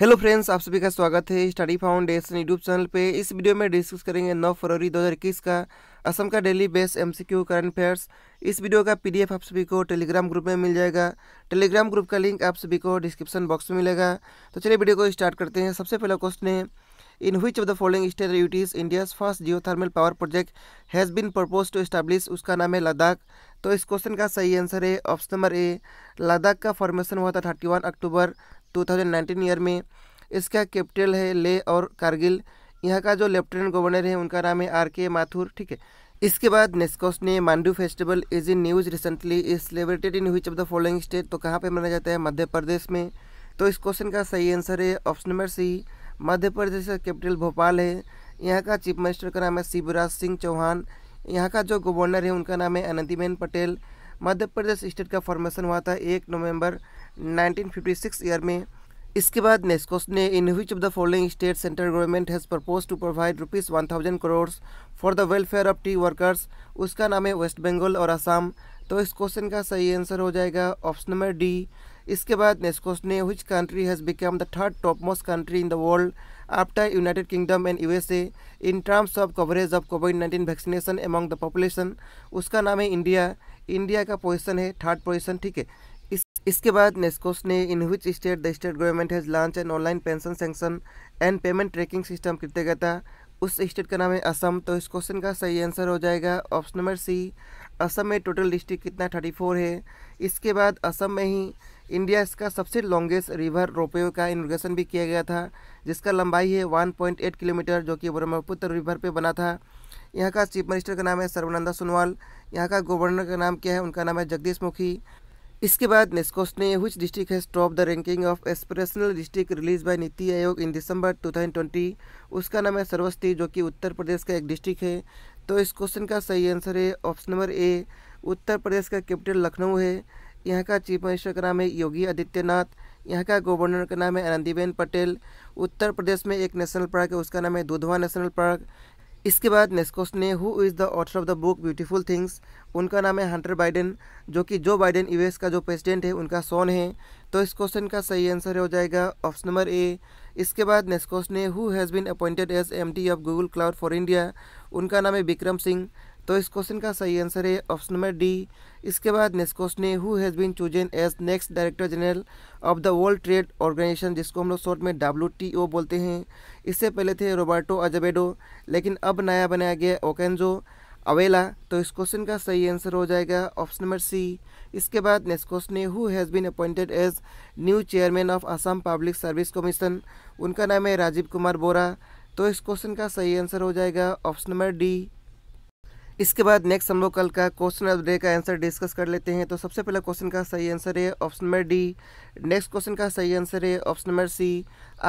hello friends आप सभी का स्वागत है स्टडी फाउंडेशन यूट्यूब चैनल पे इस वीडियो में डिस्कस करेंगे 9 फरवरी 2021 का असम का daily base MCQ current affairs इस वीडियो का पीडीएफ आप सभी को टेलीग्राम ग्रुप में मिल जाएगा टेलीग्राम ग्रुप का लिंक आप सभी को डिस्क्रिप्शन बॉक्स में मिलेगा तो चलिए वीडियो को स्टार्ट करते हैं सबसे पहला क्वेश्चन है in which of the following state UTs India's first geo power project has been propose to establish उसका नाम है लद्दाख तो इस क्वेश्चन का सही आंसर है ऑप्शन नंबर ए लद्दाख का फॉर्मेशन हुआ था थर्टी वन अक्टूबर 2019 ईयर में इसका कैपिटल है ले और कारगिल यहाँ का जो लेफ्टिनेंट गवर्नर है उनका नाम है आर के माथुर ठीक है इसके बाद नेस्कोस ने Mandu festival is in news recently is celebrated in which of the following state तो कहाँ पे माना जाता है मध्य प्रदेश में तो इस क्वेश्चन का सही आंसर है ऑप्शन नंबर सी मध्य प्रदेश का कैपिटल भोपाल है यहाँ का चीफ मिनिस्टर का नाम है शिवराज सिंह चौहान यहाँ का जो गवर्नर है उनका नाम है आनंदीबेन पटेल मध्य प्रदेश स्टेट का फॉर्मेशन हुआ था एक नवंबर 1956 ईयर में इसके बाद नेस्कोस ने in which of the following state central government has propose to provide rupees one thousand crore for the welfare of tea workers उसका नाम है वेस्ट बंगाल और आसाम तो इस क्वेश्चन का सही आंसर हो जाएगा ऑप्शन नंबर डी इसके बाद नेस्कोस ने which country has become the third top most country in the world after United Kingdom and U in terms of coverage of Covid nineteen vaccination among the population उसका नाम है India India का position है third position ठीक है इसके बाद नेस्कोस ने in which state the state government has launch an online pension sanction and payment tracking system था उस स्टेट का नाम है असम तो इस क्वेश्चन का सही आंसर हो जाएगा ऑप्शन नंबर सी असम में टोटल डिस्ट्रिक्ट कितना थर्टी फोर है इसके बाद असम में ही इंडिया इसका सबसे लॉन्गेस्ट रिवर रोपवे का इनोग्रेशन भी किया गया था जिसका लंबाई है वन पॉइंट एट किलोमीटर जो कि ब्रह्मपुत्र रिवर पर बना था यहाँ का चीफ मिनिस्टर का नाम है सर्वानंदा सोनोवाल यहाँ का गवर्नर का नाम क्या है उनका नाम है जगदीश मुखी इसके बाद नेस्कोस ने which district has top the ranking of aspirational district release by NITI Aayog इन दिसंबर 2020 उसका नाम है सर्वस्ती जो कि उत्तर प्रदेश का एक डिस्ट्रिक्ट है तो इस क्वेश्चन का सही आंसर है ऑप्शन नंबर ए उत्तर प्रदेश का कैपिटल लखनऊ है यहाँ का चीफ मिनिस्टर का नाम है योगी आदित्यनाथ यहाँ का गवर्नर का नाम है आनंदीबेन पटेल उत्तर प्रदेश में एक नेशनल पार्क है उसका नाम है दुधवा नेशनल पार्क इसके बाद नेक्स्ट क्वेश्चन है who is the author of the book beautiful things उनका नाम है हंटर बाइडेन जो कि जो बाइडेन यूएस का जो प्रेसिडेंट है उनका सोन है तो इस क्वेश्चन का सही आंसर हो जाएगा ऑप्शन नंबर ए इसके बाद नेक्स्ट क्वेश्चन है who has been appointed as M of Google cloud for India उनका नाम है विक्रम सिंह तो इस क्वेश्चन का सही आंसर है ऑप्शन नंबर डी इसके बाद नेक्स्ट क्वेश्चन है who has been chosen as next director general of the world trade organisation जिसको हम लोग शॉर्ट में डब्ल्यू बोलते हैं इससे पहले थे रोबर्टो अजबेडो लेकिन अब नया बनाया गया ओकेंजो अवेला तो इस क्वेश्चन का सही आंसर हो जाएगा ऑप्शन नंबर सी इसके बाद नेक्स्ट क्वेश्चन है who has been appointed as new chairman of Assam public service commission उनका नाम है राजीव कुमार बोरा तो इस क्वेश्चन का सही आंसर हो जाएगा ऑप्शन नंबर डी इसके बाद नेक्स्ट हम लोग कल का क्वेश्चन ऑफ डे का आंसर डिस्कस कर लेते हैं तो सबसे पहला क्वेश्चन का सही आंसर है option number D next question का सही आंसर है ऑप्शन नंबर सी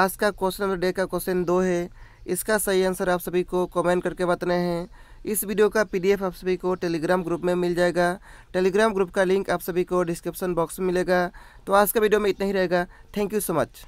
आज का क्वेश्चन ऑफ डे का क्वेश्चन दो है इसका सही आंसर आप सभी को कमेंट करके बताना है इस वीडियो का पीडीएफ आप सभी को टेलीग्राम ग्रुप में मिल जाएगा टेलीग्राम ग्रुप का लिंक आप सभी को डिस्क्रिप्शन बॉक्स में मिलेगा तो आज का वीडियो में इतना ही रहेगा थैंक यू सो मच